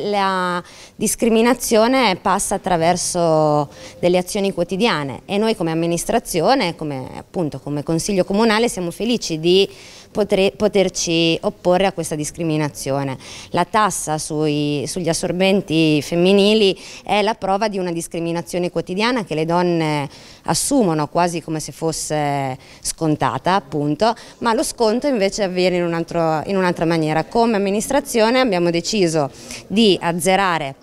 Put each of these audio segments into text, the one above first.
La discriminazione passa attraverso delle azioni quotidiane e noi come amministrazione, come, appunto, come Consiglio Comunale siamo felici di potre, poterci opporre a questa discriminazione. La tassa sui, sugli assorbenti femminili è la prova di una discriminazione quotidiana che le donne assumono quasi come se fosse scontata appunto, ma lo sconto invece avviene in un'altra maniera. Come amministrazione abbiamo deciso di azzerare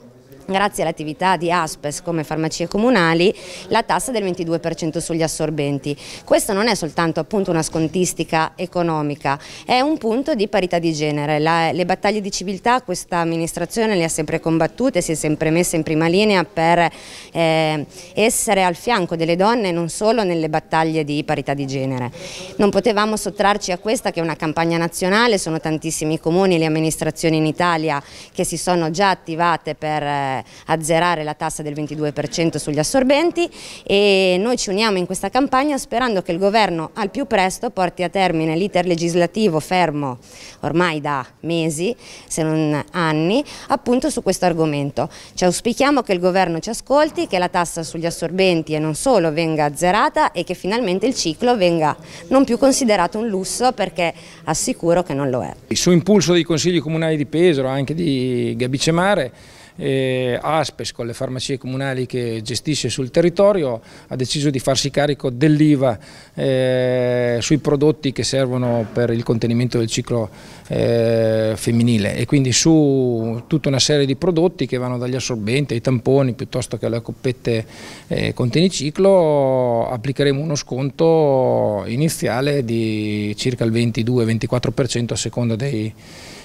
Grazie all'attività di Aspes come farmacie comunali la tassa del 22% sugli assorbenti. Questa non è soltanto appunto, una scontistica economica, è un punto di parità di genere. La, le battaglie di civiltà questa amministrazione le ha sempre combattute, si è sempre messa in prima linea per eh, essere al fianco delle donne non solo nelle battaglie di parità di genere. Non potevamo sottrarci a questa che è una campagna nazionale, sono tantissimi i comuni e le amministrazioni in Italia che si sono già attivate per eh, azzerare la tassa del 22% sugli assorbenti e noi ci uniamo in questa campagna sperando che il governo al più presto porti a termine l'iter legislativo fermo ormai da mesi, se non anni, appunto su questo argomento. Ci auspichiamo che il governo ci ascolti, che la tassa sugli assorbenti e non solo venga azzerata e che finalmente il ciclo venga non più considerato un lusso perché assicuro che non lo è. Su impulso dei consigli comunali di Pesaro, anche di Gabicemare, eh, Aspes con le farmacie comunali che gestisce sul territorio ha deciso di farsi carico dell'IVA eh, sui prodotti che servono per il contenimento del ciclo eh, femminile e quindi su tutta una serie di prodotti che vanno dagli assorbenti ai tamponi piuttosto che alle coppette eh, conteniciclo applicheremo uno sconto iniziale di circa il 22-24% a seconda dei,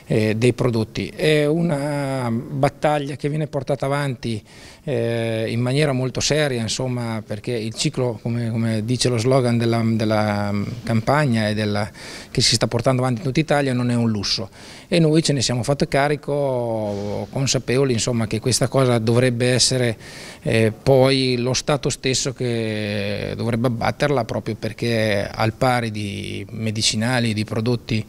eh, dei prodotti. È una battaglia che che viene portata avanti eh, in maniera molto seria, insomma, perché il ciclo, come, come dice lo slogan della, della mm, campagna e della, che si sta portando avanti in tutta Italia, non è un lusso. E noi ce ne siamo fatti carico consapevoli insomma, che questa cosa dovrebbe essere eh, poi lo Stato stesso che dovrebbe abbatterla proprio perché al pari di medicinali, di prodotti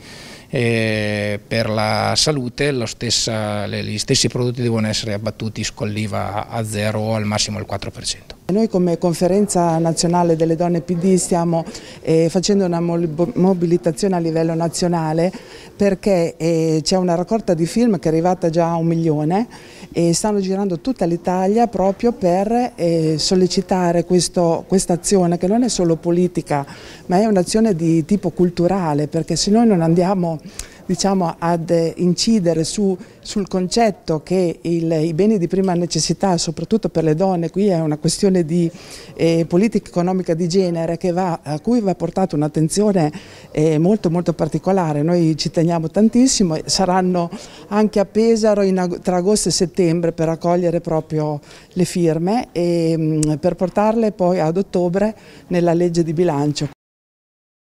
eh, per la salute stessa, gli stessi prodotti devono essere abbattuti con l'IVA a zero o al massimo al 4%. Noi come conferenza nazionale delle donne PD stiamo eh, facendo una mobilitazione a livello nazionale perché eh, c'è una raccolta di film che è arrivata già a un milione e stanno girando tutta l'Italia proprio per eh, sollecitare questa azione che non è solo politica ma è un'azione di tipo culturale perché se noi non andiamo diciamo, ad incidere su, sul concetto che il, i beni di prima necessità, soprattutto per le donne, qui è una questione di eh, politica economica di genere va, a cui va portata un'attenzione eh, molto, molto particolare, noi ci teniamo tantissimo, saranno anche a Pesaro in, tra agosto e settembre per raccogliere proprio le firme e mh, mm, per portarle poi ad ottobre nella legge di bilancio.